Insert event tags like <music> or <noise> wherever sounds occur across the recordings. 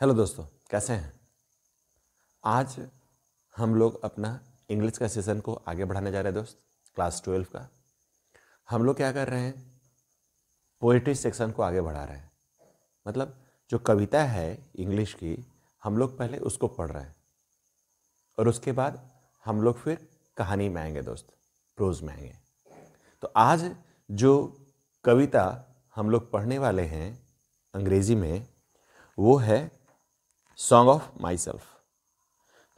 Hello दोस्तों कैसे हैं आज हम लोग अपना इंग्लिश का सेशन को आगे बढ़ाने जा रहे हैं दोस्त क्लास ट्वेल्व का हम लोग क्या कर रहे हैं पोइट्री सेक्शन को आगे बढ़ा रहे हैं मतलब जो कविता है इंग्लिश की हम लोग पहले उसको पढ़ रहे हैं और उसके बाद हम लोग फिर कहानी में आएंगे दोस्त प्रोज में आएंगे तो आज जो कविता हम लोग पढ़ने वाले हैं अंग्रेज़ी में वो है सॉन्ग ऑफ माई सेल्फ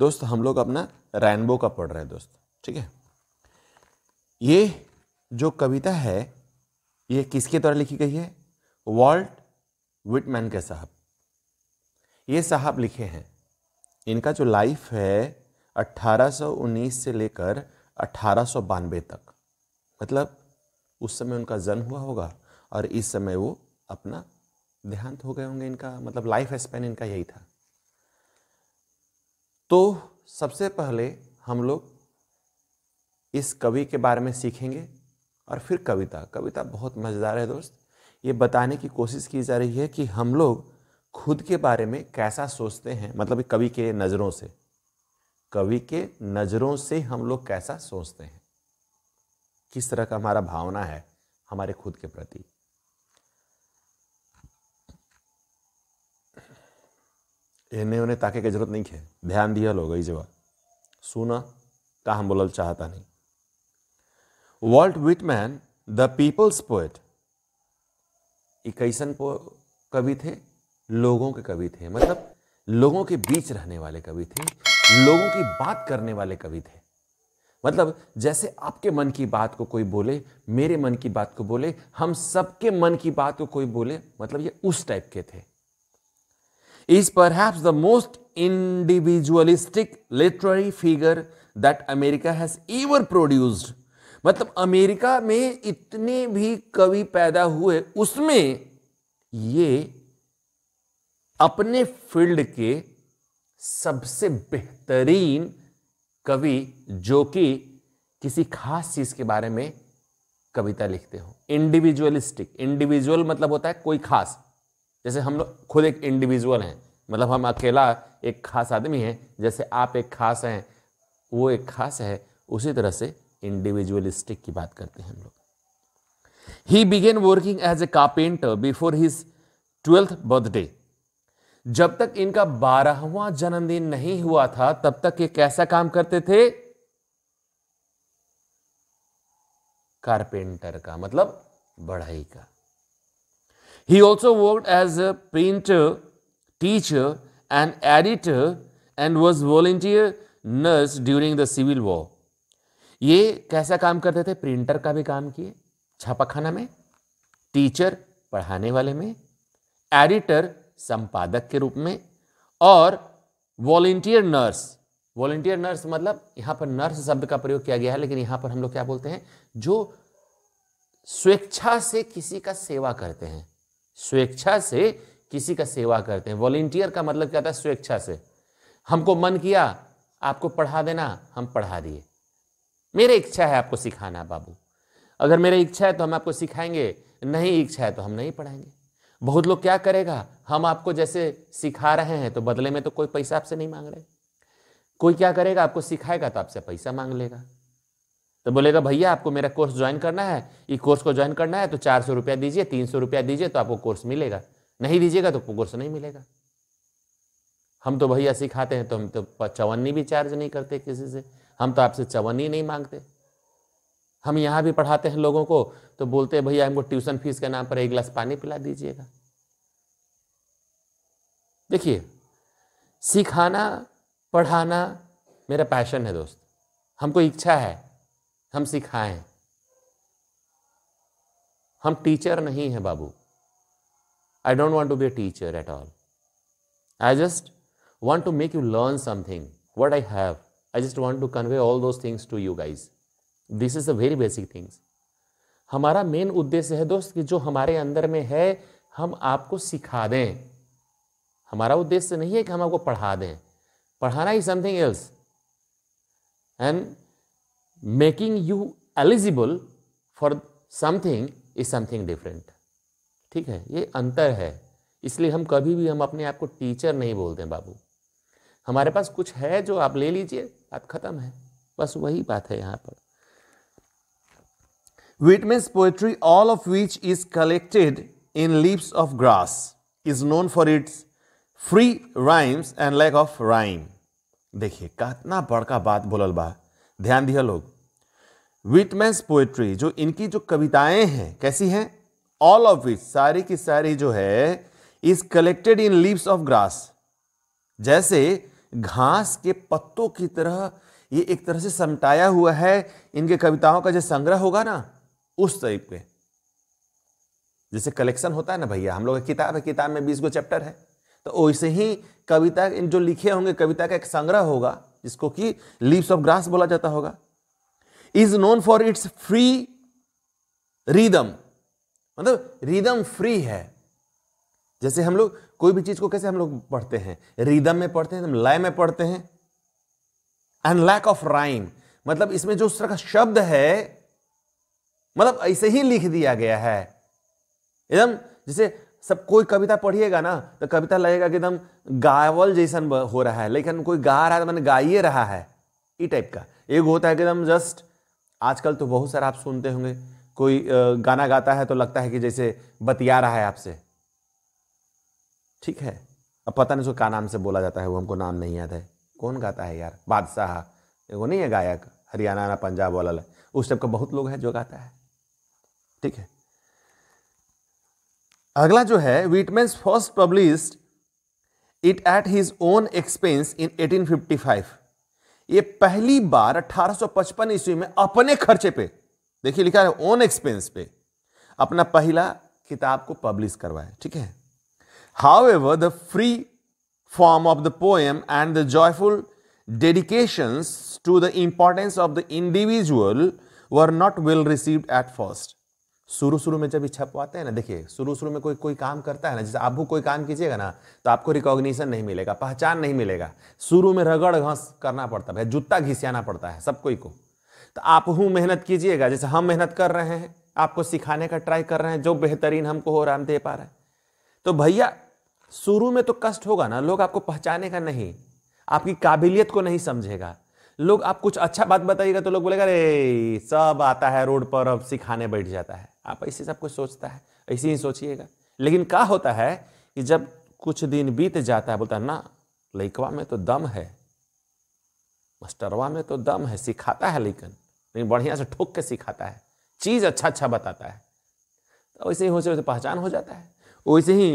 दोस्त हम लोग अपना रैनबो का पढ़ रहे हैं दोस्त ठीक है ये जो कविता है ये किसके द्वारा लिखी गई है वॉल्ट विटमैन के साहब ये साहब लिखे हैं इनका जो लाइफ है 1819 से लेकर अठारह तक मतलब उस समय उनका जन्म हुआ होगा और इस समय वो अपना देहांत हो गए होंगे इनका मतलब लाइफ स्पेन इनका यही था तो सबसे पहले हम लोग इस कवि के बारे में सीखेंगे और फिर कविता कविता बहुत मज़ेदार है दोस्त ये बताने की कोशिश की जा रही है कि हम लोग खुद के बारे में कैसा सोचते हैं मतलब कवि के नज़रों से कवि के नज़रों से हम लोग कैसा सोचते हैं किस तरह का हमारा भावना है हमारे खुद के प्रति एने उन्हें ताके की जरूरत नहीं है ध्यान दिया लोग जवा सुना का हम बोलल चाहता नहीं Walt Whitman the people's poet इक्कीसन कवि थे लोगों के कवि थे मतलब लोगों के बीच रहने वाले कवि थे लोगों की बात करने वाले कवि थे मतलब जैसे आपके मन की बात को कोई बोले मेरे मन की बात को बोले हम सबके मन की बात को कोई बोले मतलब ये उस टाइप के थे is perhaps the most individualistic literary figure that America has ever produced. मतलब अमेरिका में इतने भी कवि पैदा हुए उसमें ये अपने फील्ड के सबसे बेहतरीन कवि जो कि किसी खास चीज के बारे में कविता लिखते हो इंडिविजुअलिस्टिक इंडिविजुअल मतलब होता है कोई खास जैसे हम लोग खुद एक इंडिविजुअल हैं मतलब हम अकेला एक खास आदमी हैं जैसे आप एक खास हैं वो एक खास है उसी तरह से इंडिविजुअलिस्टिक की बात करते हैं हम लोग ही began working as a carpenter before his twelfth birthday जब तक इनका बारहवा जन्मदिन नहीं हुआ था तब तक ये कैसा काम करते थे कारपेंटर का मतलब बढ़ाई का He also worked as a painter, teacher, and editor and was volunteer nurse during the civil war. ये कैसा काम करते थे प्रिंटर का भी काम किए छापाखाना में टीचर पढ़ाने वाले में एडिटर संपादक के रूप में और वॉलेंटियर नर्स वॉलेंटियर नर्स मतलब यहां पर नर्स शब्द का प्रयोग किया गया है लेकिन यहाँ पर हम लोग क्या बोलते हैं जो स्वेच्छा से किसी का सेवा करते हैं स्वेच्छा से किसी का सेवा करते हैं वॉलेंटियर का मतलब क्या होता है स्वेच्छा से हमको मन किया आपको पढ़ा देना हम पढ़ा दिए मेरी इच्छा है आपको सिखाना बाबू अगर मेरी इच्छा है तो हम आपको सिखाएंगे नहीं इच्छा है तो हम नहीं पढ़ाएंगे बहुत लोग क्या करेगा हम आपको जैसे सिखा रहे हैं तो बदले में तो कोई पैसा आपसे नहीं मांग रहे कोई क्या करेगा आपको सिखाएगा तो आपसे पैसा मांग लेगा तो बोलेगा भैया आपको मेरा कोर्स ज्वाइन करना है ये कोर्स को ज्वाइन करना है तो चार सौ रुपया दीजिए तीन सौ रुपया दीजिए तो आपको कोर्स मिलेगा नहीं दीजिएगा तो कोर्स नहीं मिलेगा हम तो भैया सिखाते हैं तो हम तो चवन्नी भी चार्ज नहीं करते किसी से हम तो आपसे चवन्नी नहीं मांगते हम यहाँ भी पढ़ाते हैं लोगों को तो बोलते हैं भैया हमको ट्यूशन फीस के नाम पर एक गिलास पानी पिला दीजिएगा देखिए सिखाना पढ़ाना मेरा पैशन है दोस्त हमको इच्छा है हम सिखाएं हम टीचर नहीं है बाबू I don't want to be a teacher at all I just want to make you learn something what I have I just want to convey all those things to you guys this is a very basic things हमारा main उद्देश्य है दोस्त कि जो हमारे अंदर में है हम आपको सिखा दें हमारा उद्देश्य नहीं है कि हम आपको पढ़ा दें पढ़ाना is something else and making you eligible for something is something different ठीक है ये अंतर है इसलिए हम कभी भी हम अपने आप को टीचर नहीं बोलते हैं बाबू हमारे पास कुछ है जो आप ले लीजिए बात खत्म है बस वही बात है यहाँ पर Whitman's poetry all of which is collected in Leaves of Grass is known for its free rhymes and lack of rhyme देखिए कितना बड़का बात बोलल बा ध्यान दिया लोग विटमैन्स पोएट्री जो इनकी जो कविताएं हैं कैसी हैं ऑल ऑफ विच सारी की सारी जो है is collected in Leaves of Grass जैसे घास के पत्तों की तरह ये एक तरह से समटाया हुआ है इनके कविताओं का जो संग्रह होगा ना उस टाइप के जैसे कलेक्शन होता है ना भैया हम लोग किताब है किताब में बीस गो चैप्टर है तो वैसे ही कविता जो लिखे होंगे कविता का एक संग्रह होगा जिसको कि लीव्स ऑफ ग्रास बोला जाता होगा is known for its free rhythm मतलब रिदम फ्री है जैसे हम लोग कोई भी चीज को कैसे हम लोग पढ़ते हैं रिदम में पढ़ते हैं हम लय में पढ़ते हैं एंड लैक ऑफ राइम मतलब इसमें जो उस तरह का शब्द है मतलब ऐसे ही लिख दिया गया है एकदम जैसे सब कोई कविता पढ़िएगा ना तो कविता लगेगा कि एकदम गावल जैसन हो रहा है लेकिन कोई गा रहा है तो मैंने गाइए रहा है ये टाइप का एक होता है कि एकदम जस्ट आजकल तो बहुत सारा आप सुनते होंगे कोई गाना गाता है तो लगता है कि जैसे बतिया रहा है आपसे ठीक है अब पता नहीं उसको क्या नाम से बोला जाता है वो हमको नाम नहीं याद है कौन गाता है यार बादशाह वो नहीं है गायक हरियाणा ना पंजाब वाला उस टाइप का बहुत लोग हैं जो गाता है ठीक है अगला जो है Whitman's first publish it at his own expense in 1855 ये पहली बार 1855 ईस्वी में अपने खर्चे पे देखिए लिखा है ओन एक्सपेंस पे अपना पहला किताब को पब्लिश करवाया ठीक है however the free form of the poem and the joyful dedications to the importance of the individual were not well received at first शुरू शुरू में जब ये छपवाते हैं ना देखिए शुरू शुरू में कोई कोई काम करता है ना जैसे आप कोई काम कीजिएगा ना तो आपको रिकॉग्निशन नहीं मिलेगा पहचान नहीं मिलेगा शुरू में रगड़ घस करना पड़ता है जूता घिसियाना पड़ता है सब कोई को तो आप हूँ मेहनत कीजिएगा जैसे हम मेहनत कर रहे हैं आपको सिखाने का ट्राई कर रहे हैं जो बेहतरीन हमको हो रहा हम दे पा रहे हैं तो भैया शुरू में तो कष्ट होगा ना लोग आपको पहचाने का नहीं आपकी काबिलियत को नहीं समझेगा लोग आप कुछ अच्छा बात बताइएगा तो लोग बोलेगा अरे सब आता है रोड पर अब सिखाने बैठ जाता है आप ऐसे सब कुछ सोचता है ऐसे ही सोचिएगा लेकिन क्या होता है कि जब कुछ दिन बीत जाता है बोलता है ना लैकवा में तो दम है मास्टरवा में तो दम है सिखाता है लेकिन लेकिन बढ़िया से ठोक के सिखाता है चीज़ अच्छा अच्छा बताता है तो वैसे ही होते होते पहचान हो जाता है वैसे ही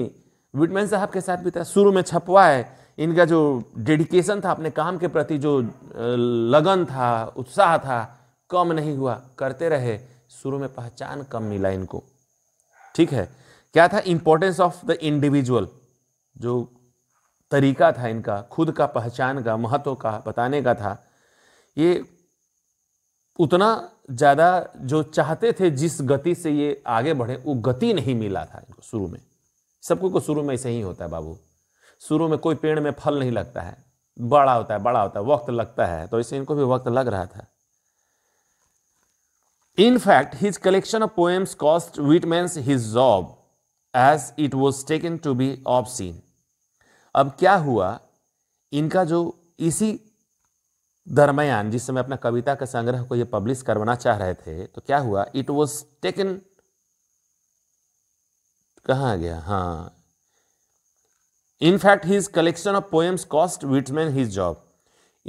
विटमैन साहब के साथ भी था शुरू में छपवा है इनका जो डेडिकेशन था अपने काम के प्रति जो लगन था उत्साह था कम नहीं हुआ करते रहे शुरू में पहचान कम मिला इनको ठीक है क्या था इंपॉर्टेंस ऑफ द इंडिविजुअल जो तरीका था इनका खुद का पहचान का महत्व का बताने का था ये उतना ज़्यादा जो चाहते थे जिस गति से ये आगे बढ़े वो गति नहीं मिला था इनको शुरू में सबको को शुरू में ऐसे ही होता है बाबू शुरू में कोई पेड़ में फल नहीं लगता है बड़ा होता है बड़ा होता है वक्त लगता है तो ऐसे इनको भी वक्त लग रहा था In fact, his collection of poems cost Whitman's his job as it was taken to be obscene. अब क्या हुआ इनका जो इसी दरमियान जिस समय अपना कविता का संग्रह को ये पब्लिश करवाना चाह रहे थे तो क्या हुआ इट वॉज टेकन कहा गया हाँ in fact his collection of poems cost Whitman his job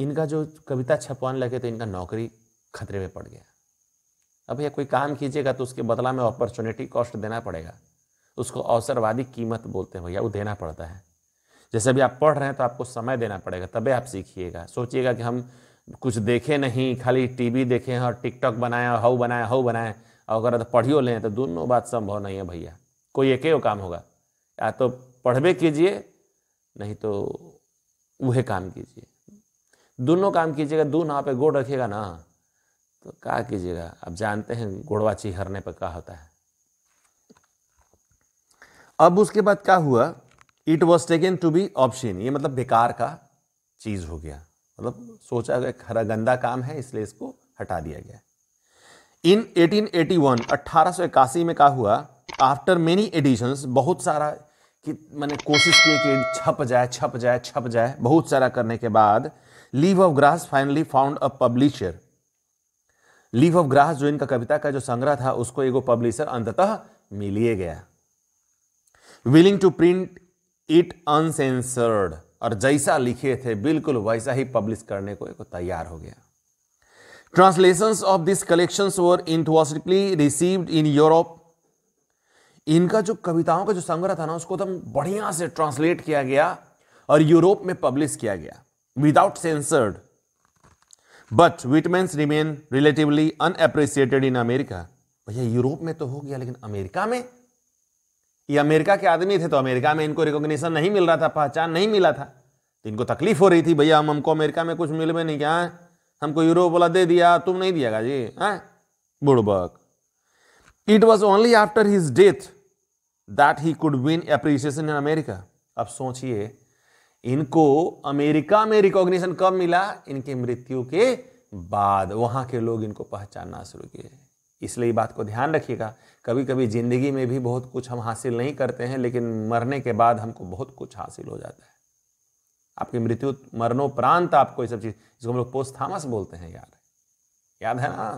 इनका जो कविता छपवाने लगे तो इनका नौकरी खतरे में पड़ गया अब भैया कोई काम कीजिएगा तो उसके बदला में अपॉर्चुनिटी कॉस्ट देना पड़ेगा उसको अवसरवादी कीमत बोलते हैं भैया वो देना पड़ता है जैसे अभी आप पढ़ रहे हैं तो आपको समय देना पड़ेगा तभी आप सीखिएगा सोचिएगा कि हम कुछ देखें नहीं खाली टीवी देखें और टिकटॉक बनाएं और हाउ बनाएं हाउ बनाएं और अगर तो पढ़ियो लें तो दोनों बात संभव नहीं है भैया कोई एक ही काम होगा या तो पढ़वे कीजिए नहीं तो वह काम कीजिए दोनों काम कीजिएगा दो नाव पे गोड़ रखिएगा ना तो क्या कीजिएगा आप जानते हैं गोड़वाची चिहरने पर क्या होता है अब उसके बाद क्या हुआ it was taken to be option ये मतलब बेकार का चीज़ हो गया मतलब सोचा गया खरा गंदा काम है इसलिए इसको हटा दिया गया इन 1881 1881 में क्या हुआ आफ्टर मेनी एडिशंस बहुत सारा कि मैंने कोशिश की कि छप जाए छप जाए छप जाए बहुत सारा करने के बाद Leave of Grass finally found a publisher Leave of Grass जो इनका कविता का जो संग्रह था उसको एगो पब्लिशर अंततः मिलिए गया willing to print it uncensored और जैसा लिखे थे बिल्कुल वैसा ही पब्लिश करने को एक तैयार हो गया translation of this collection were enthusiastically received in Europe इनका जो कविताओं का जो संग्रह था ना उसको एकदम तो बढ़िया से ट्रांसलेट किया गया और यूरोप में पब्लिश किया गया without censored but Whitman's remain relatively unappreciated in America भैया यूरोप में तो हो गया लेकिन अमेरिका में ये अमेरिका के आदमी थे तो अमेरिका में इनको रिकॉग्निशन नहीं मिल रहा था पहचान नहीं मिला था तो इनको तकलीफ हो रही थी भैया हम हमको अमेरिका में कुछ मिल में नहीं क्या हमको यूरोप वाला दे दिया तुम नहीं दिया जी है बुड़बक it was only after his death that he could win appreciation in America अब सोचिए इनको अमेरिका में रिकॉग्निशन कब मिला इनकी मृत्यु के बाद वहां के लोग इनको पहचानना शुरू किए इसलिए बात को ध्यान रखिएगा कभी कभी ज़िंदगी में भी बहुत कुछ हम हासिल नहीं करते हैं लेकिन मरने के बाद हमको बहुत कुछ हासिल हो जाता है आपकी मृत्यु मरणोपरांत आपको ये सब चीज़ इसको हम लोग पोस्ट थामस बोलते हैं यार याद है ना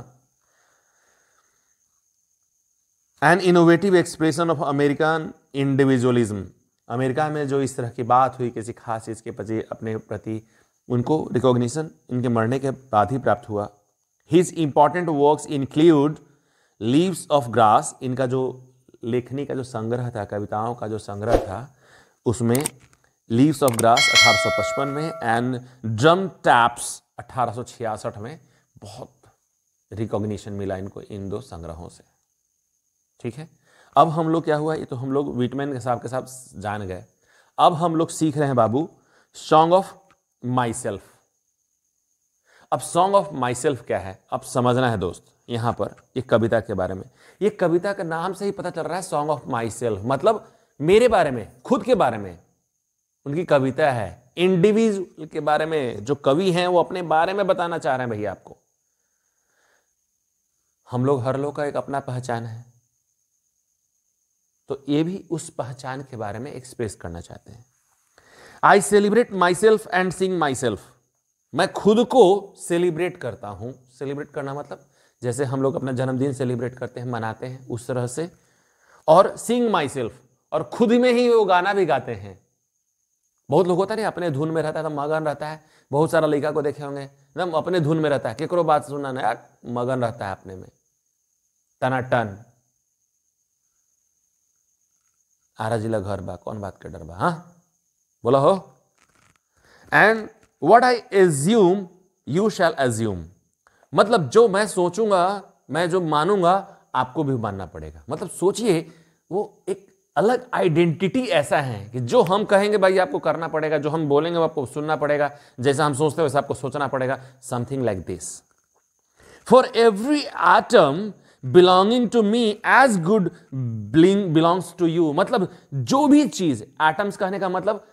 an innovative expression of American individualism America में जो इस तरह की बात हुई किसी खास चीज़ के प्रति अपने प्रति उनको रिकॉग्निशन इनके मरने के बाद ही प्राप्त हुआ his important works include Leaves of Grass इनका जो लेखनी का जो संग्रह था कविताओं का जो संग्रह था उसमें लीव्स ऑफ ग्रास 1855 में एंड ड्रम टैप्स 1866 में बहुत रिकॉग्निशन मिला इनको इन दो संग्रहों से ठीक है अब हम लोग क्या हुआ ये तो हम लोग विटमैन के साहब के साथ जान गए अब हम लोग सीख रहे हैं बाबू सॉन्ग ऑफ माई सेल्फ अब सॉन्ग ऑफ माई सेल्फ क्या है अब समझना है दोस्त यहां पर ये कविता के बारे में ये कविता का नाम से ही पता चल रहा है सॉन्ग ऑफ माई सेल्फ मतलब मेरे बारे में खुद के बारे में उनकी कविता है इंडिविजुअल के बारे में जो कवि हैं वो अपने बारे में बताना चाह रहे हैं भैया आपको हम लोग हर लोग का एक अपना पहचान है तो ये भी उस पहचान के बारे में एक्सप्रेस करना चाहते हैं I celebrate my self and sing my self मैं खुद को सेलिब्रेट करता हूं सेलिब्रेट करना मतलब जैसे हम लोग अपना जन्मदिन सेलिब्रेट करते हैं मनाते हैं उस तरह से और सिंग माई सेल्फ और खुद में ही वो गाना भी गाते हैं बहुत लोग होता नहीं अपने धुन में रहता है तो मगन रहता है बहुत सारा लड़का को देखे होंगे एकदम अपने धुन में रहता है केकरो बात सुनना यार मगन रहता है अपने में तनाटन आराजिला घर बा कौन बात के डर बा हाँ बोला हो and what I assume you shall assume मतलब जो मैं सोचूंगा मैं जो मानूंगा आपको भी मानना पड़ेगा मतलब सोचिए वो एक अलग आइडेंटिटी ऐसा है कि जो हम कहेंगे भाई आपको करना पड़ेगा जो हम बोलेंगे वो आपको सुनना पड़ेगा जैसा हम सोचते हैं वैसा आपको सोचना पड़ेगा something like this for every atom belonging to me as good belonging belongs to you मतलब जो भी चीज एटम्स कहने का मतलब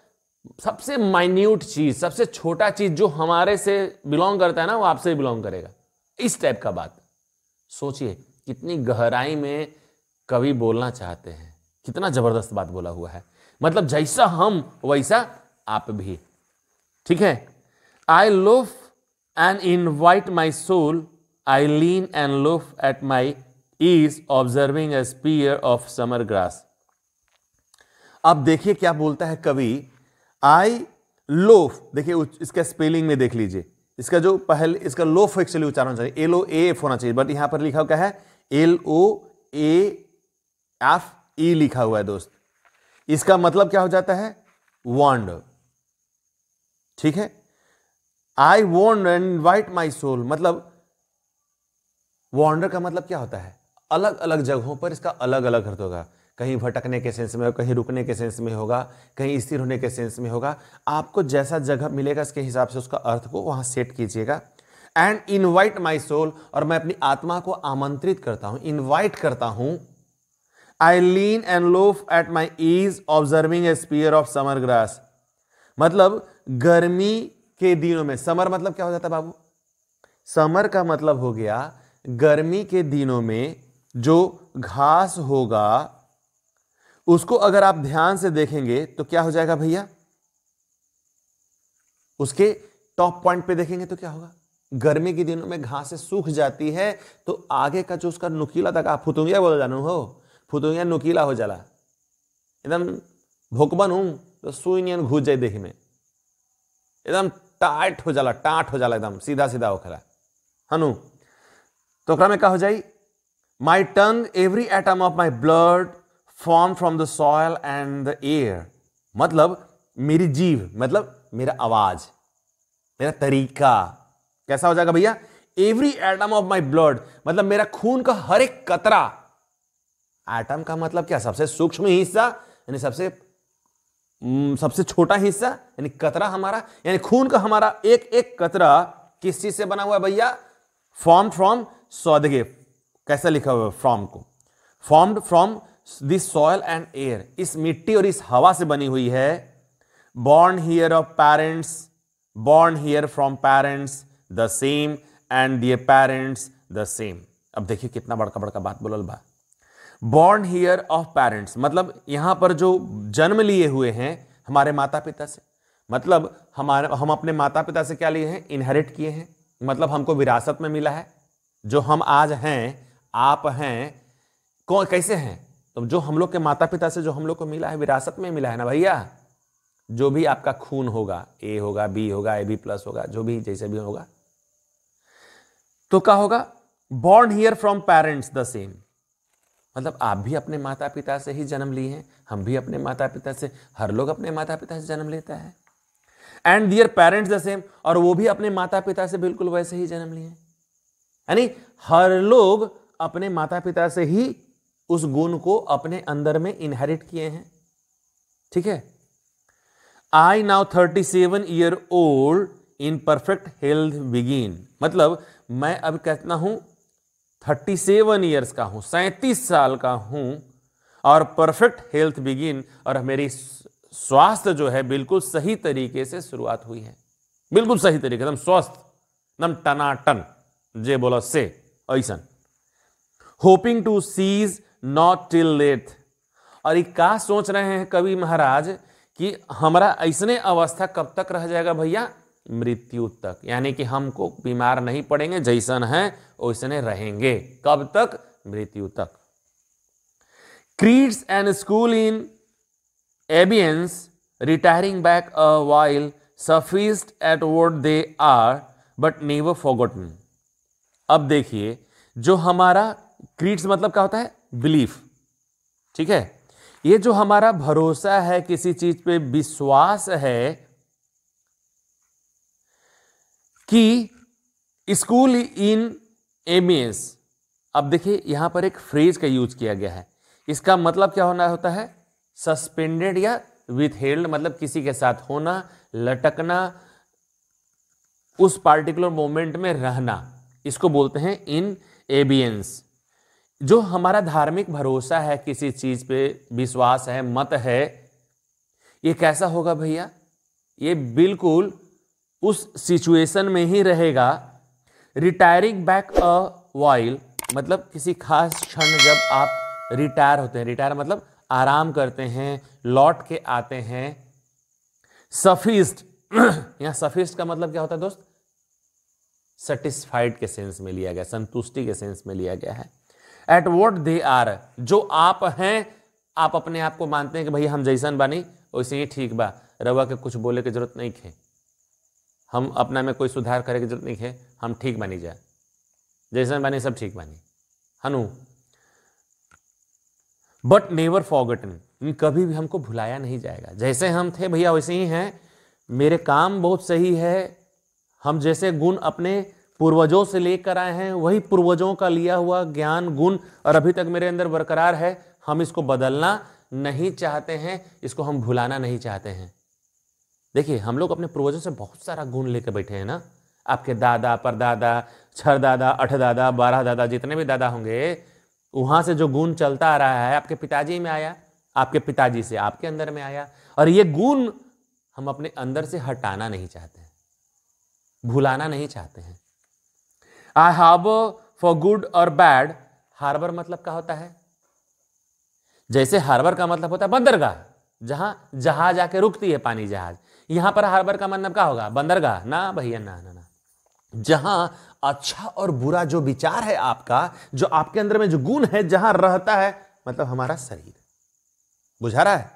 सबसे माइन्यूट चीज सबसे छोटा चीज जो हमारे से बिलोंग करता है ना वो आपसे बिलोंग करेगा इस टाइप का बात सोचिए कितनी गहराई में कवि बोलना चाहते हैं कितना जबरदस्त बात बोला हुआ है मतलब जैसा हम वैसा आप भी ठीक है I love and invite my soul I lean and loaf at my ease, observing a spear of summer grass. अब देखिए क्या बोलता है कवि आई लोफ देखिए इसका स्पेलिंग में देख लीजिए इसका जो पहले इसका लोफ एक्चुअली उच्चारण चाहिए एल ओ एफ होना चाहिए बट यहां पर लिखा क्या है L O A F E लिखा हुआ है दोस्त इसका मतलब क्या हो जाता है वॉन्ड ठीक है I wand and invite my soul मतलब वॉन्डर का मतलब क्या होता है अलग अलग जगहों पर इसका अलग अलग अर्थ होगा कहीं भटकने के सेंस में कहीं रुकने के सेंस में होगा कहीं स्थिर होने के सेंस में होगा आपको जैसा जगह मिलेगा इसके हिसाब से उसका अर्थ को वहाँ सेट कीजिएगा एंड इनवाइट माई सोल और मैं अपनी आत्मा को आमंत्रित करता हूँ इनवाइट करता हूँ I lean and loaf at my ease observing a spear of summer grass मतलब गर्मी के दिनों में समर मतलब क्या हो जाता है बाबू समर का मतलब हो गया गर्मी के दिनों में जो घास होगा उसको अगर आप ध्यान से देखेंगे तो क्या हो जाएगा भैया उसके टॉप पॉइंट पे देखेंगे तो क्या होगा गर्मी के दिनों में घास सूख जाती है तो आगे का जो उसका नुकीला तक आप फुतुंगिया बोला जानू हो फुतुंगिया नुकीला हो जाला एकदम भोकबन हूं तो सुनियन घुस जाए देखी में एकदम टाट हो जाला टाट हो जाला एकदम सीधा सीधा खेला हनु तो में कहा हो my tongue every atom of my blood form from the soil and the air मतलब मेरी जीव मतलब मेरा आवाज मेरा तरीका कैसा हो जाएगा भैया every atom of my blood मतलब मेरा खून का हर एक कतरा एटम का मतलब क्या सबसे सूक्ष्म हिस्सा यानी सबसे सबसे छोटा हिस्सा यानी कतरा हमारा यानी खून का हमारा एक एक कतरा किस चीज से बना हुआ है भैया फॉर्म फ्रॉम सो देखिए कैसा लिखा हुआ है फ्रॉम को formed from this soil and air इस मिट्टी और इस हवा से बनी हुई है born here of parents born here from parents the same and their parents the same अब देखिए कितना बड़का बड़का बात बोल बा बॉर्न हियर ऑफ पेरेंट्स मतलब यहां पर जो जन्म लिए हुए हैं हमारे माता पिता से मतलब हमारे हम अपने माता पिता से क्या लिए हैं इनहेरिट किए हैं मतलब हमको विरासत में मिला है जो हम आज हैं आप हैं कौन कैसे हैं तो जो हम लोग के माता पिता से जो हम लोग को मिला है विरासत में मिला है ना भैया जो भी आपका खून होगा ए होगा बी होगा ए बी प्लस होगा जो भी जैसे भी होगा तो क्या होगा born here from parents the same मतलब आप भी अपने माता पिता से ही जन्म लिए हैं हम भी अपने माता पिता से हर लोग अपने माता पिता से जन्म लेता है and their parents the same और वो भी अपने माता पिता से बिल्कुल वैसे ही जन्म लिए यानी हर लोग अपने माता पिता से ही उस गुण को अपने अंदर में इनहेरिट किए हैं ठीक है I now thirty seven year old in perfect health begin मतलब मैं अब कहता हूं थर्टी सेवन ईयर्स का हूं सैंतीस साल का हूं और परफेक्ट हेल्थ बिगिन और मेरी स्वास्थ्य जो है बिल्कुल सही तरीके से शुरुआत हुई है बिल्कुल सही तरीके एकदम स्वस्थ एकदम टनाटन जे बोल से ऐसन hoping to cease not till death और ये का सोच रहे हैं कवि महाराज कि हमारा ऐसने अवस्था कब तक रह जाएगा भैया मृत्यु तक यानी कि हमको बीमार नहीं पड़ेंगे जैसन है वैसने रहेंगे कब तक मृत्यु तक creeds and school in abeyance retiring back a while sufficed at what they are but never forgotten अब देखिए जो हमारा क्रीड्स मतलब क्या होता है बिलीफ ठीक है ये जो हमारा भरोसा है किसी चीज पे विश्वास है कि स्कूल इन एम अब देखिए यहां पर एक फ्रेज का यूज किया गया है इसका मतलब क्या होना होता है सस्पेंडेड या विथहेल्ड मतलब किसी के साथ होना लटकना उस पार्टिकुलर मोमेंट में रहना इसको बोलते हैं इन एबियंस जो हमारा धार्मिक भरोसा है किसी चीज़ पे विश्वास है मत है ये कैसा होगा भैया ये बिल्कुल उस सिचुएशन में ही रहेगा रिटायरिंग बैक अ वाइल मतलब किसी खास क्षण जब आप रिटायर होते हैं रिटायर मतलब आराम करते हैं लौट के आते हैं सफिस्ट <clears throat> यहां सफिस्ट का मतलब क्या होता है दोस्त सेटिस्फाइड के सेंस में लिया गया संतुष्टि के सेंस में लिया गया है एट वॉट दे आर जो आप हैं आप अपने आप को मानते हैं कि भैया हम जैसन बानी वैसे ही ठीक बा रवा के कुछ बोले की जरूरत नहीं है हम अपना में कोई सुधार करे की जरूरत नहीं है हम ठीक मानी जाए जैसन बानी सब ठीक बानी हनु बट नेवर फॉगटन कभी भी हमको भुलाया नहीं जाएगा जैसे हम थे भैया वैसे ही हैं मेरे काम बहुत सही है हम जैसे गुण अपने पूर्वजों से लेकर आए हैं वही पूर्वजों का लिया हुआ ज्ञान गुण और अभी तक मेरे अंदर बरकरार है हम इसको बदलना नहीं चाहते हैं इसको हम भुलाना नहीं चाहते हैं देखिए हम लोग अपने पूर्वजों से बहुत सारा गुण लेकर बैठे हैं ना आपके दादा परदादा छर दादा अठ दादा बारह दादा जितने भी दादा होंगे वहाँ से जो गुण चलता आ रहा है आपके पिताजी में आया आपके पिताजी से आपके अंदर में आया और ये गुण हम अपने अंदर से हटाना नहीं चाहते हैं भुलाना नहीं चाहते हैं आई हैव फॉर गुड और बैड हार्बर मतलब क्या होता है जैसे हार्बर का मतलब होता है बंदरगाह जहां जहाज आके रुकती है पानी जहाज यहां पर हार्बर का मतलब क्या होगा बंदरगाह ना भैया ना ना ना जहां अच्छा और बुरा जो विचार है आपका जो आपके अंदर में जो गुण है जहां रहता है मतलब हमारा शरीर बुझा रहा है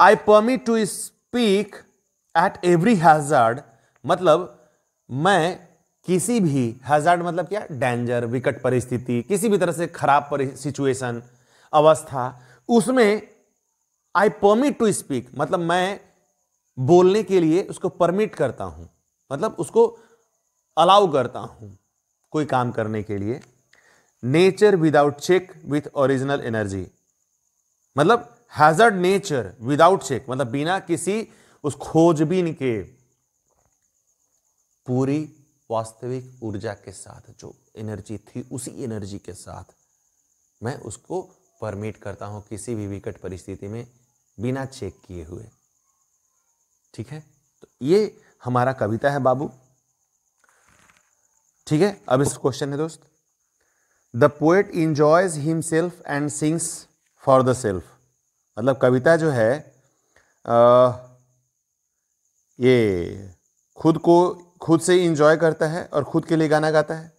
I permit to speak at every hazard मतलब मैं किसी भी हैजार्ड मतलब क्या डेंजर विकट परिस्थिति किसी भी तरह से खराब सिचुएशन अवस्था उसमें आई परमिट टू स्पीक मतलब मैं बोलने के लिए उसको परमिट करता हूं मतलब उसको अलाउ करता हूं कोई काम करने के लिए nature without check with original energy मतलब हैजर्ड नेचर विदाउट चेक मतलब बिना किसी उस खोजबीन के पूरी वास्तविक ऊर्जा के साथ जो एनर्जी थी उसी एनर्जी के साथ मैं उसको परमिट करता हूँ किसी भी विकट परिस्थिति में बिना चेक किए हुए ठीक है तो ये हमारा कविता है बाबू ठीक है अब इस क्वेश्चन है दोस्त the poet enjoys himself and sings for the self मतलब कविता जो है आ, ये खुद को खुद से इंजॉय करता है और खुद के लिए गाना गाता है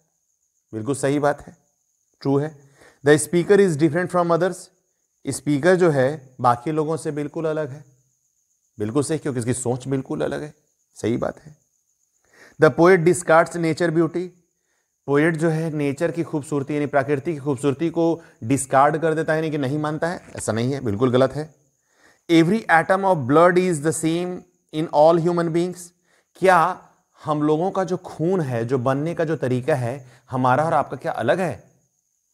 बिल्कुल सही बात है ट्रू है the speaker is different from others speaker जो है बाकी लोगों से बिल्कुल अलग है बिल्कुल सही क्योंकि इसकी सोच बिल्कुल अलग है सही बात है the poet discards nature beauty poet जो है नेचर की खूबसूरती यानी प्रकृति की खूबसूरती को डिस्कार्ड कर देता है यानी कि नहीं मानता है ऐसा नहीं है बिल्कुल गलत है every atom of blood is the same in all human beings क्या हम लोगों का जो खून है जो बनने का जो तरीका है हमारा और आपका क्या अलग है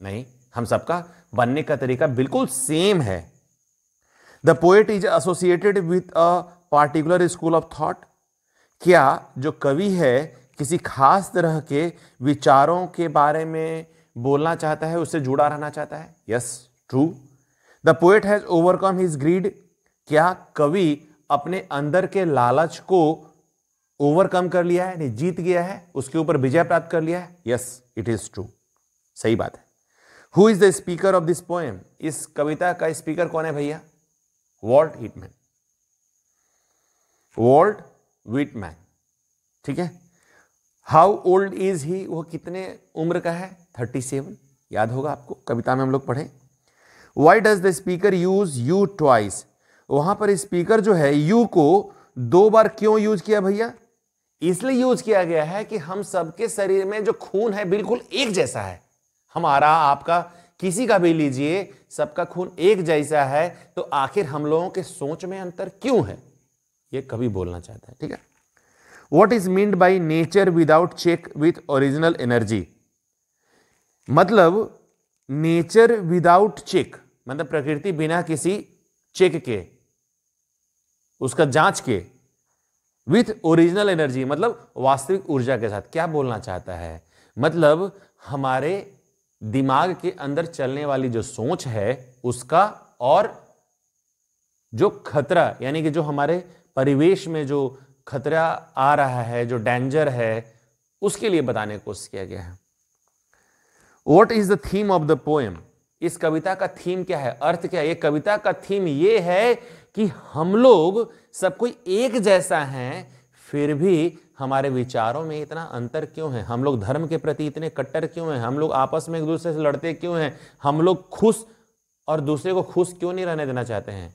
नहीं हम सबका बनने का तरीका बिल्कुल सेम है the poet is associated with a particular school of thought क्या जो कवि है किसी खास तरह के विचारों के बारे में बोलना चाहता है उससे जुड़ा रहना चाहता है yes true the poet has overcome his greed क्या कवि अपने अंदर के लालच को ओवरकम कर लिया है यानी जीत गया है उसके ऊपर विजय प्राप्त कर लिया है यस इट इज ट्रू सही बात है who is the speaker of this poem इस कविता का स्पीकर कौन है भैया वॉल्ट हिटमैन वॉल्ट विटमैन ठीक है हाउ ओल्ड इज ही वो कितने उम्र का है थर्टी सेवन याद होगा आपको कविता में हम लोग पढ़े why does the speaker use you twice वहां पर स्पीकर जो है यू को दो बार क्यों यूज किया भैया इसलिए यूज किया गया है कि हम सबके शरीर में जो खून है बिल्कुल एक जैसा है हमारा आपका किसी का भी लीजिए सबका खून एक जैसा है तो आखिर हम लोगों के सोच में अंतर क्यों है ये कभी बोलना चाहता है ठीक है what is meant by nature without check with original energy मतलब नेचर विदाउट चेक मतलब प्रकृति बिना किसी चेक के उसका जांच के विथ ओरिजिनल एनर्जी मतलब वास्तविक ऊर्जा के साथ क्या बोलना चाहता है मतलब हमारे दिमाग के अंदर चलने वाली जो सोच है उसका और जो खतरा यानी कि जो हमारे परिवेश में जो खतरा आ रहा है जो डेंजर है उसके लिए बताने की कोशिश किया गया है what is the theme of the poem इस कविता का थीम क्या है अर्थ क्या है ये कविता का थीम ये है कि हम लोग सब कोई एक जैसा है फिर भी हमारे विचारों में इतना अंतर क्यों है हम लोग धर्म के प्रति इतने कट्टर क्यों हैं हम लोग आपस में एक दूसरे से लड़ते क्यों हैं हम लोग खुश और दूसरे को खुश क्यों नहीं रहने देना चाहते हैं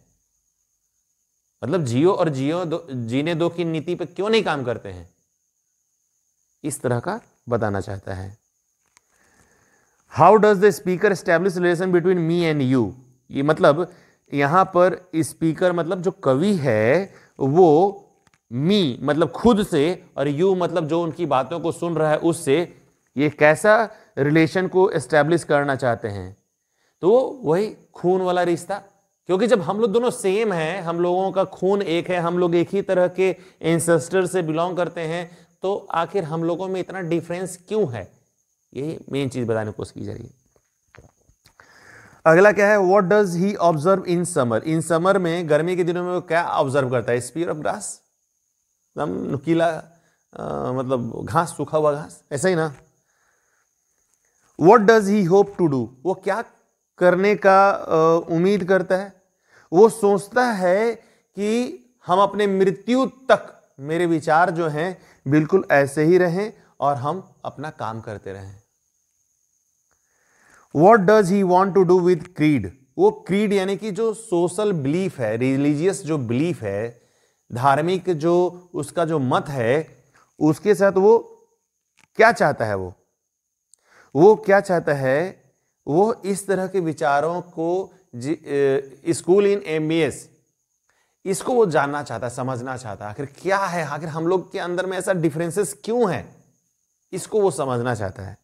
मतलब जियो और जियो दो जीने दो की नीति पर क्यों नहीं काम करते हैं इस तरह का बताना चाहता है how does the speaker establish relation between me and you ये मतलब यहाँ पर स्पीकर मतलब जो कवि है वो मी मतलब खुद से और यू मतलब जो उनकी बातों को सुन रहा है उससे ये कैसा रिलेशन को एस्टेब्लिश करना चाहते हैं तो वही खून वाला रिश्ता क्योंकि जब हम लोग दोनों सेम हैं हम लोगों का खून एक है हम लोग एक ही तरह के एंसेस्टर से बिलोंग करते हैं तो आखिर हम लोगों में इतना डिफरेंस क्यों है यही मेन चीज़ बताने की कोशिश की जा रही है अगला क्या है what does he observe in summer in summer में गर्मी के दिनों में वो क्या ऑब्जर्व करता है स्पीयर ऑफ ग्रास एकदम नुकीला मतलब घास सूखा हुआ घास ऐसा ही ना what does he hope to do वो क्या करने का उम्मीद करता है वो सोचता है कि हम अपने मृत्यु तक मेरे विचार जो हैं बिल्कुल ऐसे ही रहें और हम अपना काम करते रहें what does he want to do with creed वो क्रीड यानी कि जो सोशल बिलीफ है रिलीजियस जो बिलीफ है धार्मिक जो उसका जो मत है उसके साथ वो क्या चाहता है वो वो क्या चाहता है वो इस तरह के विचारों को स्कूल इन एम इसको वो जानना चाहता है समझना चाहता है आखिर क्या है आखिर हम लोग के अंदर में ऐसा डिफरेंसेस क्यों है इसको वो समझना चाहता है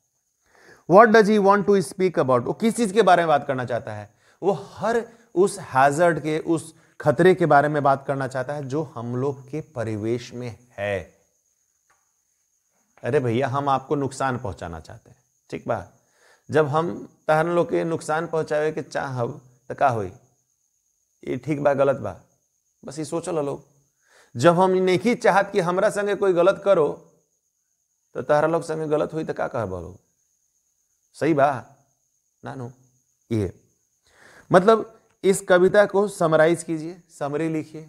what does he want to speak about वो किस चीज़ के बारे में बात करना चाहता है वो हर उस हैजर्ड के उस खतरे के बारे में बात करना चाहता है जो हम लोग के परिवेश में है अरे भैया हम आपको नुकसान पहुंचाना चाहते हैं ठीक बा जब हम तहन लोग के नुकसान पहुंचावे के चाहब तो का हुई ये ठीक बा गलत बा बस ये लो लोग जब हम नहीं चाहत कि हमरा संगे कोई गलत करो तो तहरा लोग संगे गलत हुई तो का कहब लोग सही बा नानू ये मतलब इस कविता को समराइज कीजिए समरी लिखिए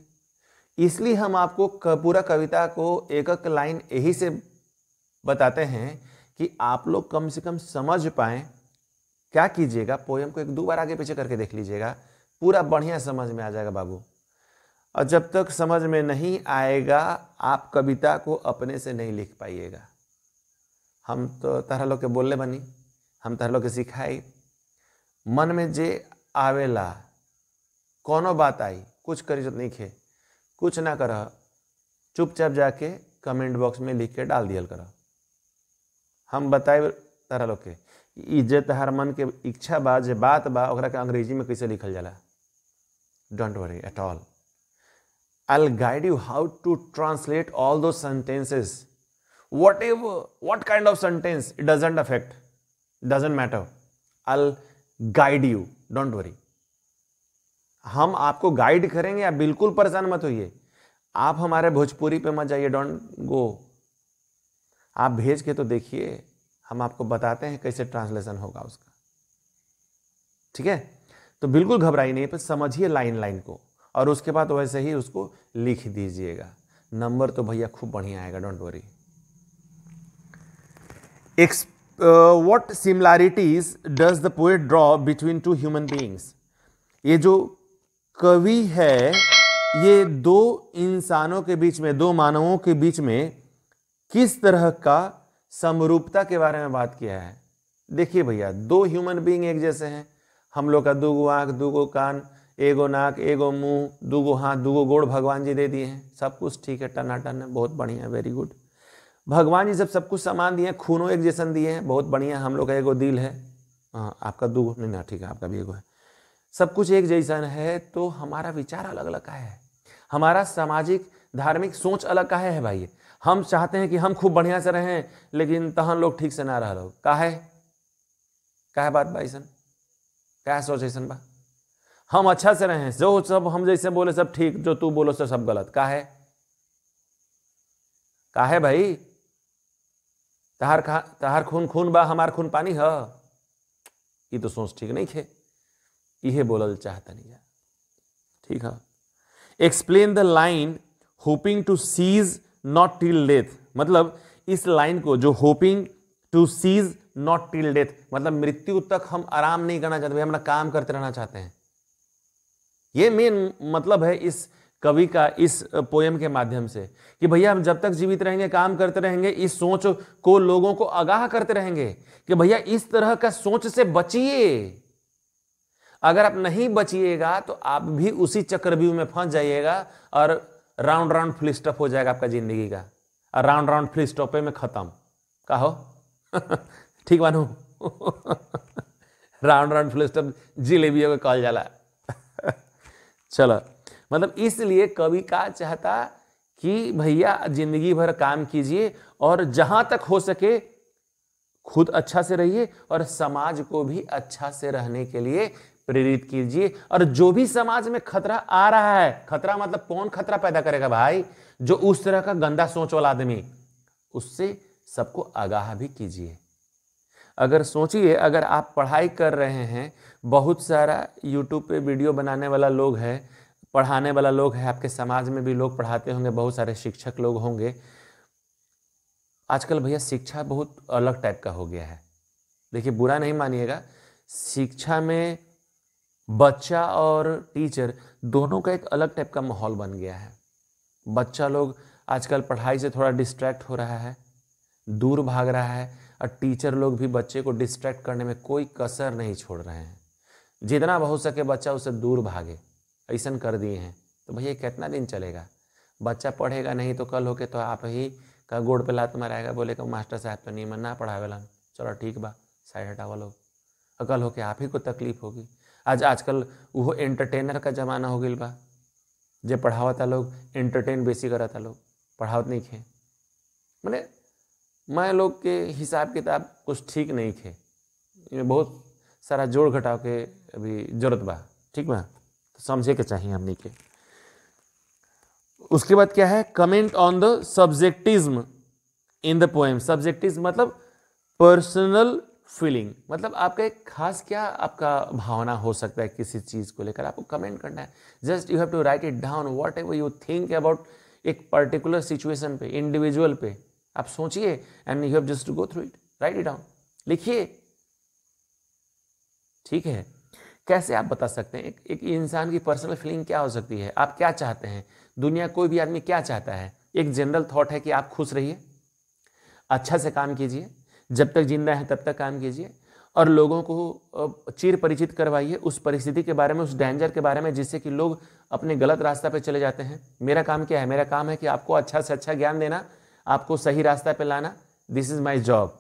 इसलिए हम आपको पूरा कविता को एक एक लाइन यही से बताते हैं कि आप लोग कम से कम समझ पाए क्या कीजिएगा पोएम को एक दो बार आगे पीछे करके देख लीजिएगा पूरा बढ़िया समझ में आ जाएगा बाबू और जब तक समझ में नहीं आएगा आप कविता को अपने से नहीं लिख पाइएगा हम तो तरह लोग के बोलने बनी हम तहर तो लोग के सिखाई मन में जे आवेला कोनो बात आई कुछ करी जो नहीं खे कुछ ना कर चुपचाप जाके कमेंट बॉक्स में लिख के डाल दिया कर हम बताए तारा लोग के जे तहार मन के इच्छा बा जे बात बा ओकरा के अंग्रेजी में कैसे लिखल जाला don't worry at all I will guide you how to translate all two sentences whatever what kind of sentence it doesn't affect doesn't matter I'll guide you don't worry हम आपको गाइड करेंगे आप बिल्कुल परेशान मत होइए आप हमारे भोजपुरी पे मत जाइए डोंट गो आप भेज के तो देखिए हम आपको बताते हैं कैसे ट्रांसलेशन होगा उसका ठीक है तो बिल्कुल घबराई नहीं पर समझिए लाइन लाइन को और उसके बाद वैसे ही उसको लिख दीजिएगा नंबर तो भैया खूब बढ़िया आएगा डोंट वरी एक्स what similarities does the poet draw between two human human ये जो कवि है ये दो इंसानों के बीच में दो मानवों के बीच में किस तरह का समरूपता के बारे में बात किया है देखिए भैया दो ह्यूमन बीइंग एक जैसे हैं हम लोग का दूगो आंख दूगो कान एगो नाक एगो मुंह दूगो हाथ दूगो गोड़ भगवान जी दे दिए हैं सब कुछ ठीक है टनाटन है बहुत बढ़िया वेरी गुड भगवान जी जब कुछ समान दिए खूनों एक जैसन दिए हैं बहुत बढ़िया हम लोग का एगो दिल है हाँ आपका दो नहीं ना ठीक है आपका भी एगो है सब कुछ एक जैसन है तो हमारा विचार अलग अलग का है हमारा सामाजिक धार्मिक सोच अलग का है भाई हम चाहते हैं कि हम खूब बढ़िया से रहें लेकिन तहन लोग ठीक से ना रह लोग है क्या बात भाई सन क्या सोच ऐसा बा हम अच्छा से रहें जो सब हम जैसे बोले सब ठीक जो तू बोलो सब गलत काहे है भाई तहार खा तहार खून खून बा हमार खून पानी है तो सोच ठीक नहीं है ये बोल चाहता नहीं जा ठीक है explain the line hoping to cease not till death मतलब इस लाइन को जो hoping to cease not till death मतलब मृत्यु तक हम आराम नहीं करना चाहते हम काम करते रहना चाहते हैं ये मेन मतलब है इस कवि का इस पोयम के माध्यम से कि भैया हम जब तक जीवित रहेंगे काम करते रहेंगे इस सोच को लोगों को आगाह करते रहेंगे कि भैया इस तरह का सोच से बचिए अगर आप नहीं बचिएगा तो आप भी उसी चक्रव्यूह में फंस जाइएगा और राउंड राउंड फ्लिस्टअप हो जाएगा आपका जिंदगी का और राउंड राउंड फ्लिस्टॉप में खत्म कहो <laughs> ठीक मानू <laughs> राउंड राउंड फ्ली जिलेबियों को कॉल जाला <laughs> चलो मतलब इसलिए कवि का चाहता कि भैया जिंदगी भर काम कीजिए और जहां तक हो सके खुद अच्छा से रहिए और समाज को भी अच्छा से रहने के लिए प्रेरित कीजिए और जो भी समाज में खतरा आ रहा है खतरा मतलब कौन खतरा पैदा करेगा भाई जो उस तरह का गंदा सोच वाला आदमी उससे सबको आगाह भी कीजिए अगर सोचिए अगर आप पढ़ाई कर रहे हैं बहुत सारा यूट्यूब पे वीडियो बनाने वाला लोग है पढ़ाने वाला लोग है आपके समाज में भी लोग पढ़ाते होंगे बहुत सारे शिक्षक लोग होंगे आजकल भैया शिक्षा बहुत अलग टाइप का हो गया है देखिए बुरा नहीं मानिएगा शिक्षा में बच्चा और टीचर दोनों का एक अलग टाइप का माहौल बन गया है बच्चा लोग आजकल पढ़ाई से थोड़ा डिस्ट्रैक्ट हो रहा है दूर भाग रहा है और टीचर लोग भी बच्चे को डिस्ट्रैक्ट करने में कोई कसर नहीं छोड़ रहे हैं जितना हो सके बच्चा उसे दूर भागे ऐसा कर दिए हैं तो भैया कितना दिन चलेगा बच्चा पढ़ेगा नहीं तो कल होके तो आप ही का गोड़ पे लात बोले बोलेगा मास्टर साहब तो नहीं मना पढ़ावेला चलो ठीक बा साइड हटावा लोग और कल होके आप ही को तकलीफ होगी आज आजकल वो एंटरटेनर का ज़माना हो गई बा पढ़ावा था लोग एंटरटेन बेसी कराता लोग पढ़ावत नहीं खे मैंने मैं लोग के हिसाब किताब कुछ ठीक नहीं खे बहुत सारा जोड़ घटाव के अभी जरूरत बा ठीक बा तो समझे के चाहिए हमने के उसके बाद क्या है comment on the subjectivism in the poem subjectivism मतलब पर्सनल फीलिंग मतलब आपका एक खास क्या आपका भावना हो सकता है किसी चीज़ को लेकर आपको कमेंट करना है just you have to write it down whatever you think about एक पर्टिकुलर सिचुएशन पे इंडिविजुअल पे आप सोचिए and you have just to go through it write it down लिखिए ठीक है कैसे आप बता सकते हैं एक, इंसान की पर्सनल फीलिंग क्या हो सकती है आप क्या चाहते हैं दुनिया कोई भी आदमी क्या चाहता है एक जनरल थॉट है कि आप खुश रहिए अच्छा से काम कीजिए जब तक जिंदा है तब तक काम कीजिए और लोगों को चिर परिचित करवाइए उस परिस्थिति के बारे में उस डेंजर के बारे में जिससे कि लोग अपने गलत रास्ता पर चले जाते हैं मेरा काम क्या है मेरा काम है कि आपको अच्छा से अच्छा ज्ञान देना आपको सही रास्ता पर लाना दिस इज़ माई जॉब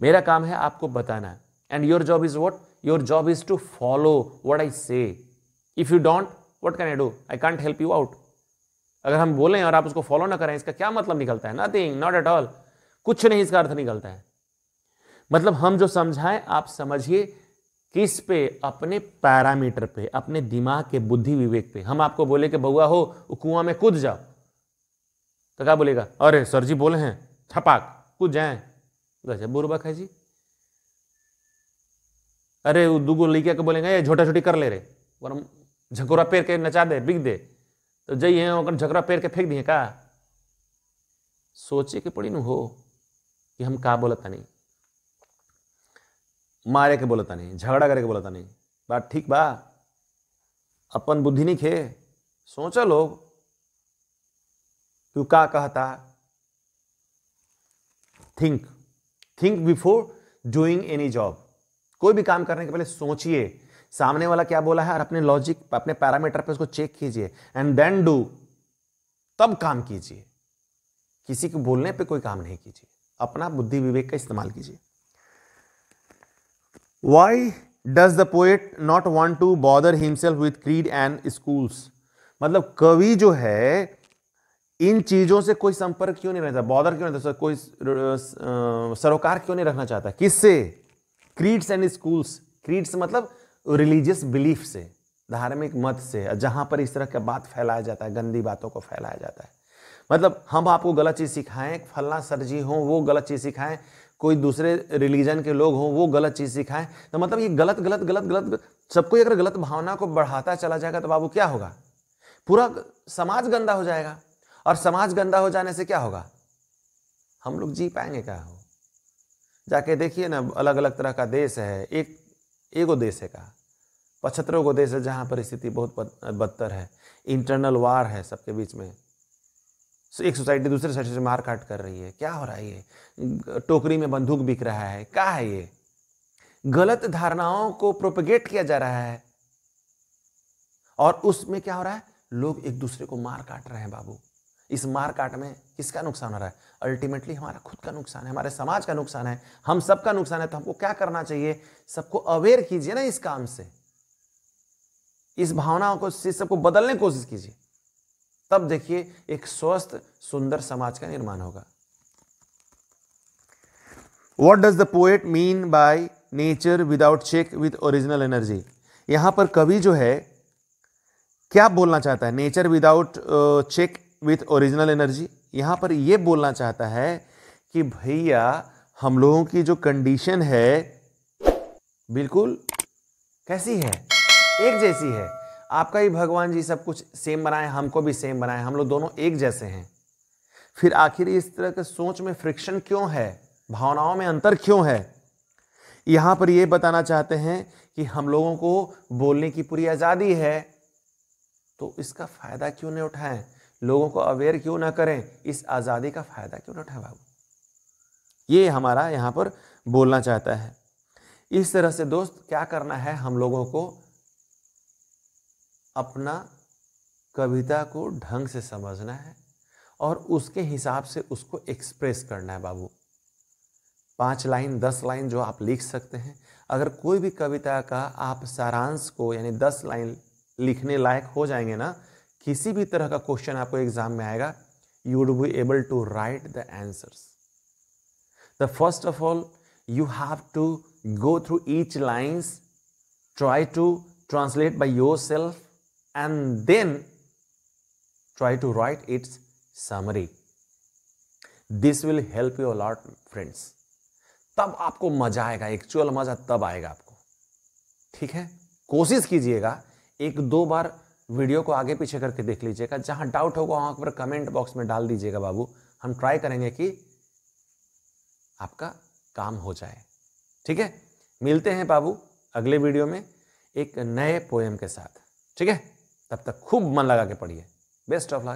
मेरा काम है आपको बताना and your job is what your job is to follow what I say. If you don't, what can I do? I can't help you out. अगर हम बोलें और आप उसको फॉलो ना करें इसका क्या मतलब निकलता है नथिंग नॉट एट ऑल कुछ नहीं इसका अर्थ निकलता है मतलब हम जो समझाएं आप समझिए किस पे अपने पैरामीटर पे अपने दिमाग के बुद्धि विवेक पे हम आपको बोले कि बउआ हो कुआं में कूद जाओ तो क्या बोलेगा अरे सर जी बोले हैं छपाक कूद जाए गजब बुरबक है जी अरे दुगो लिखे के बोलेंगे ये छोटा छोटी कर ले रे और हम झकोरा पेड़ के नचा दे बिक दे तो जई हैं ओकर झकोरा पेड़ के फेंक दिए का सोचे के पड़ी न हो कि हम का बोलता नहीं मारे के बोलता नहीं झगड़ा करे के बोलता नहीं बात ठीक बा अपन बुद्धि नहीं खे सोचा लोग तू का कहता think think before doing any job कोई भी काम करने के पहले सोचिए सामने वाला क्या बोला है और अपने लॉजिक अपने पैरामीटर पे उसको चेक कीजिए एंड देन डू तब काम कीजिए किसी के बोलने पे कोई काम नहीं कीजिए अपना बुद्धि विवेक का इस्तेमाल कीजिए why does the poet not want to bother himself with creed and schools मतलब कवि जो है इन चीजों से कोई संपर्क क्यों नहीं रहता बॉर्डर क्यों नहीं रहता कोई सरोकार क्यों नहीं रखना चाहता किससे क्रीड्स एंड स्कूल्स क्रीड्स मतलब रिलीजियस बिलीफ से धार्मिक मत से जहाँ पर इस तरह का बात फैलाया जाता है गंदी बातों को फैलाया जाता है मतलब हम आपको गलत चीज़ सिखाएं फलना सर जी हों वो गलत चीज़ सिखाएं कोई दूसरे रिलीजन के लोग हों वो गलत चीज़ सिखाएं तो मतलब ये गलत गलत गलत गलत सबको अगर गलत भावना को बढ़ाता चला जाएगा तो बाबू क्या होगा पूरा समाज गंदा हो जाएगा और समाज गंदा हो जाने से क्या होगा हम लोग जी पाएंगे क्या हो जाके देखिए ना अलग अलग तरह का देश है एक एगो देश है का पचहत्तरों गो देश है जहाँ परिस्थिति बहुत बदतर है इंटरनल वार है सबके बीच में एक सोसाइटी दूसरे सोसाइटी से मार काट कर रही है क्या हो रहा है ये टोकरी में बंदूक बिक रहा है क्या है ये गलत धारणाओं को प्रोपगेट किया जा रहा है और उसमें क्या हो रहा है लोग एक दूसरे को मार काट रहे हैं बाबू इस मार काट में किसका नुकसान हो रहा है अल्टीमेटली हमारा खुद का नुकसान है हमारे समाज का नुकसान है हम सबका नुकसान है तो हमको क्या करना चाहिए सबको अवेयर कीजिए ना इस काम से इस भावनाओं को इस सबको बदलने की कोशिश कीजिए तब देखिए एक स्वस्थ सुंदर समाज का निर्माण होगा what does the poet mean by nature without check with original energy यहां पर कवि जो है क्या बोलना चाहता है nature without check with original energy यहाँ पर यह बोलना चाहता है कि भैया हम लोगों की जो कंडीशन है बिल्कुल कैसी है एक जैसी है आपका ही भगवान जी सब कुछ सेम बनाए हमको भी सेम बनाए हम लोग दोनों एक जैसे हैं फिर आखिर इस तरह के सोच में फ्रिक्शन क्यों है भावनाओं में अंतर क्यों है यहां पर यह बताना चाहते हैं कि हम लोगों को बोलने की पूरी आज़ादी है तो इसका फ़ायदा क्यों नहीं उठाएं लोगों को अवेयर क्यों ना करें इस आज़ादी का फ़ायदा क्यों ना उठाए बाबू ये हमारा यहाँ पर बोलना चाहता है इस तरह से दोस्त क्या करना है हम लोगों को अपना कविता को ढंग से समझना है और उसके हिसाब से उसको एक्सप्रेस करना है बाबू पांच लाइन दस लाइन जो आप लिख सकते हैं अगर कोई भी कविता का आप सारांश को यानी दस लाइन लिखने लायक हो जाएंगे ना किसी भी तरह का क्वेश्चन आपको एग्जाम में आएगा you would be able to write the answer the first of all you have to go through each lines try to translate by yourself and then try to write its summary this will help you a lot friends तब आपको मजा आएगा actual मजा तब आएगा आपको ठीक है कोशिश कीजिएगा एक दो बार वीडियो को आगे पीछे करके देख लीजिएगा जहां डाउट होगा वहां पर कमेंट बॉक्स में डाल दीजिएगा बाबू हम ट्राई करेंगे कि आपका काम हो जाए ठीक है मिलते हैं बाबू अगले वीडियो में एक नए पोएम के साथ ठीक है तब तक खूब मन लगा के पढ़िए बेस्ट ऑफ लक